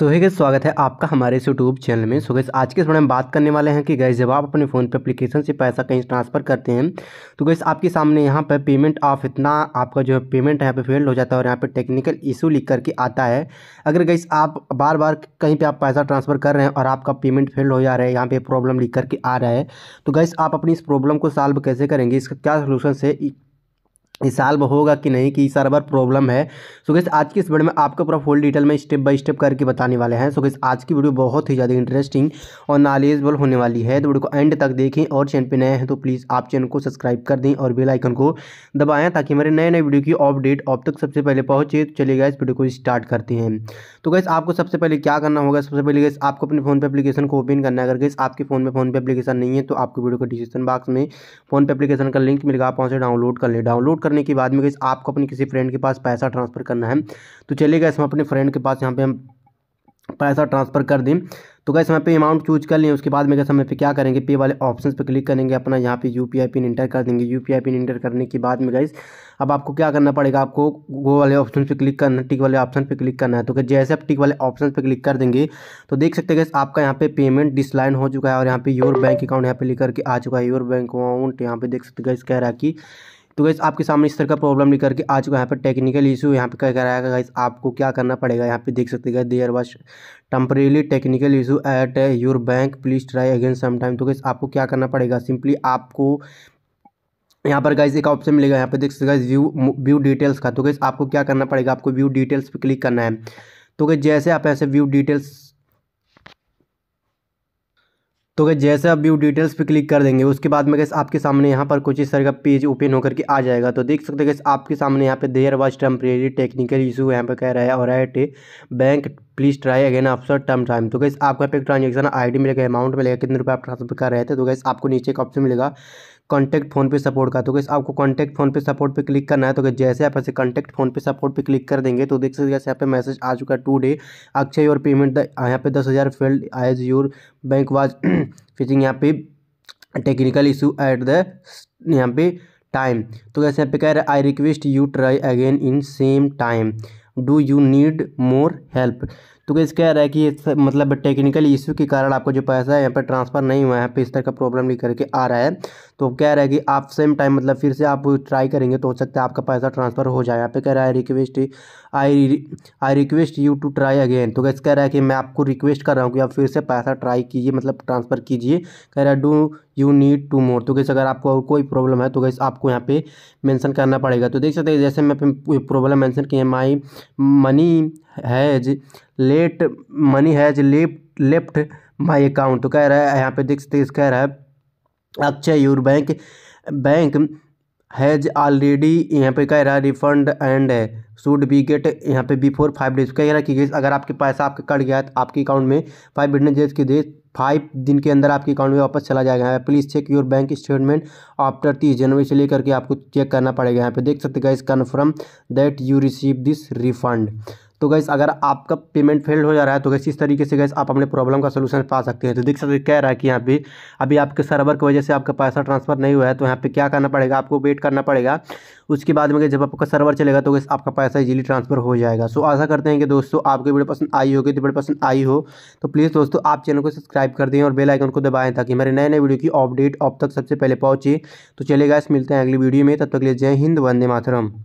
सो gas स्वागत है आपका हमारे इस यूट्यूब चैनल में सो आज के इस में बात करने वाले हैं कि गैस जब आप अपने फ़ोन पे एप्लीकेशन से पैसा कहीं ट्रांसफ़र करते हैं तो गैस आपके सामने यहाँ पर पेमेंट ऑफ इतना आपका जो है पेमेंट यहाँ पे फेल हो जाता है और यहाँ पे टेक्निकल इशू लिख करके आता है अगर गैस आप बार बार कहीं पर आप पैसा ट्रांसफ़र कर रहे हैं और आपका पेमेंट फेल हो जा रहा है यहाँ पर प्रॉब्लम लिख करके आ रहा है तो गैस आप अपनी इस प्रॉब्लम को सॉल्व कैसे करेंगे इसका क्या सोलूशन है ये साल्व होगा कि नहीं कि सर्वर प्रॉब्लम है सो गैस आज की इस वीडियो में आपको पूरा फुल डिटेल में स्टेप बाय स्टेप करके बताने वाले हैं सो गैस आज की वीडियो बहुत ही ज़्यादा इंटरेस्टिंग और नॉलेजबल होने वाली है तो वीडियो को एंड तक देखें और चैनल पर नए हैं तो प्लीज़ आप चैनल को सब्सक्राइब कर दें और बेल आइकन को दबाएँ ताकि हमारे नए नए वीडियो की अपडेट अब तक सबसे पहले पहुँचे तो चलिएगा इस वीडियो को स्टार्ट करते हैं तो गैस आपको सबसे पहले क्या करना होगा सबसे पहले गैस आपको अपने फ़ोन पे एप्लीकेशन को ओपन करना है अगर गैस आपके फ़ोन में फ़ोन पे एप्लीकेशन नहीं है तो आपको वीडियो को डिस्क्रिप्शन बॉक्स में फ़ोन पे एप्लीकेशन का लिंक मिलेगा आप वहाँ से डाउनलोड कर लें डाउनलोड करने के बाद में गई आपको अपने किसी फ्रेंड के पास पैसा ट्रांसफ़र करना है तो चलिए गए हम अपने फ्रेंड के पास यहाँ पर हम पैसा ट्रांसफ़र कर दें तो गैस हमें पे अमाउंट चूज कर लें उसके बाद में गैस हम पे क्या करेंगे पे वाले ऑप्शन पे क्लिक करेंगे अपना यहाँ पे यू पिन इंटर कर देंगे यू पिन इंटर करने के बाद में गैस अब आपको क्या करना पड़ेगा आपको वो वाले ऑप्शन पे क्लिक करना टिक वाले ऑप्शन पे क्लिक करना है तो जैसे आप टिक वाले ऑप्शन पे क्लिक कर देंगे तो देख सकते हैं गैस आपका यहाँ पे पेमेंट डिसलाइन हो चुका है और यहाँ पे योर बैंक अकाउंट यहाँ पे लिख करके आ चुका है योर बैंक अकाउंट यहाँ पे देख सकते गैस कह रहा है कि तो गैस आपके सामने इस तरह का प्रॉब्लम लेकर के आ चुका है यहाँ पर टेक्निकल इशू यहाँ पे क्या कराएगा गैस आपको क्या करना पड़ेगा यहाँ पे देख सकते हैं there was temporarily technical issue at your bank please try again sometime तो गैस आपको क्या करना पड़ेगा सिंपली आपको यहाँ पर गाइज एक ऑप्शन मिलेगा यहाँ पे देख सकते गाइज व्यू व्यू डिटेल्स का तो गैस आपको क्या करना पड़ेगा आपको व्यू डिटेल्स पर क्लिक करना है तो गैस जैसे आप ऐसे व्यू डिटेल्स तो गए जैसे आप व्यू डिटेल्स पे क्लिक कर देंगे उसके बाद में कैसे आपके सामने यहाँ पर कुछ इस तरह का पेज ओपन होकर के आ जाएगा तो देख सकते हैं कैसे आपके सामने यहाँ पे there was temporary technical issue यहाँ पर कह रहा है और bank please try again after term time तो गैस आपको यहाँ पे ट्रांजेक्शन आई डी मिलेगा अमाउंट मिलेगा कितने रुपये आप ट्रांसफर कर रहे थे तो गैस आपको नीचे एक ऑप्शन मिलेगा कॉन्टैक्ट फोन पे सपोर्ट का तो गैस आपको कॉन्टैक्ट फोन पे सपोर्ट पे क्लिक करना है तो जैसे आप ऐसे कॉन्टैक्ट फोन पे सपोर्ट पे क्लिक कर देंगे तो देख सकते यहाँ पे मैसेज आ चुका है टू डे अक्षय और पेमेंट यहाँ पे दस हज़ार failed as your bank was facing यहाँ पे टेक्निकल इशू एट द यहाँ पे टाइम तो कैसे यहाँ पे कह रहे I request you try again in same time do you need more help तो कैसे कह रहा है कि इस मतलब टेक्निकल इशू के कारण आपका जो पैसा है यहाँ पर ट्रांसफ़र नहीं हुआ है पर इस तरह का प्रॉब्लम लिख करके आ रहा है तो कह रहा है कि आप सेम टाइम मतलब फिर से आप ट्राई करेंगे तो हो सकता है आपका पैसा ट्रांसफ़र हो जाए यहाँ पे कह रहा है request I I request you to try again तो कैसे कह रहा है कि मैं आपको रिक्वेस्ट कर रहा हूँ कि आप फिर से पैसा ट्राई कीजिए मतलब ट्रांसफ़र कीजिए कह रहा है do you need to more तो कैसे अगर आपको और कोई प्रॉब्लम है तो कैसे आपको यहाँ पे मेंशन करना पड़ेगा तो देख सकते हैं जैसे मैं प्रॉब्लम मेंशन किया my money has let money has left left my account तो कह रहा है यहाँ पे देख सकते कह रहा है अक्षय your bank bank has already यहाँ पे कह रहा है refund and should be get यहाँ पे बिफोर फाइव डेज कह रहा है कि अगर आपके पैसा आपका कट गया है तो आपके अकाउंट में फाइव बिजनेस डेज के दे फाइव दिन के अंदर आपके अकाउंट में वापस चला जाएगा please check your bank statement after तीस जनवरी से लेकर के आपको चेक करना पड़ेगा यहाँ पे देख सकते guys confirm that you receive this refund तो गैस अगर आपका पेमेंट फेल्ड हो जा रहा है तो गैस इस तरीके से गैस आप अपने प्रॉब्लम का सोल्यूशन पा सकते हैं तो देख सकते कह रहा है कि यहाँ पे अभी आपके सर्वर की वजह से आपका पैसा ट्रांसफर नहीं हुआ है तो यहाँ पे क्या करना पड़ेगा आपको वेट करना पड़ेगा उसके बाद में जब आपका सर्वर चलेगा तो गैस आपका पैसा इजिली ट्रांसफर हो जाएगा सो आशा करते हैं कि दोस्तों आपकी वीडियो पसंद आई होगी तो वीडियो पसंद आई हो तो प्लीज़ दोस्तों आप चैनल को सब्सक्राइब कर दें और बेलाइकन को दबाएँ ताकि हमारे नए नए वीडियो की अपडेट अब तक सबसे पहले पहुँचे तो चलेगा इस मिलते हैं अगली वीडियो में तब तक लिए जय हिंद वंदे मातरम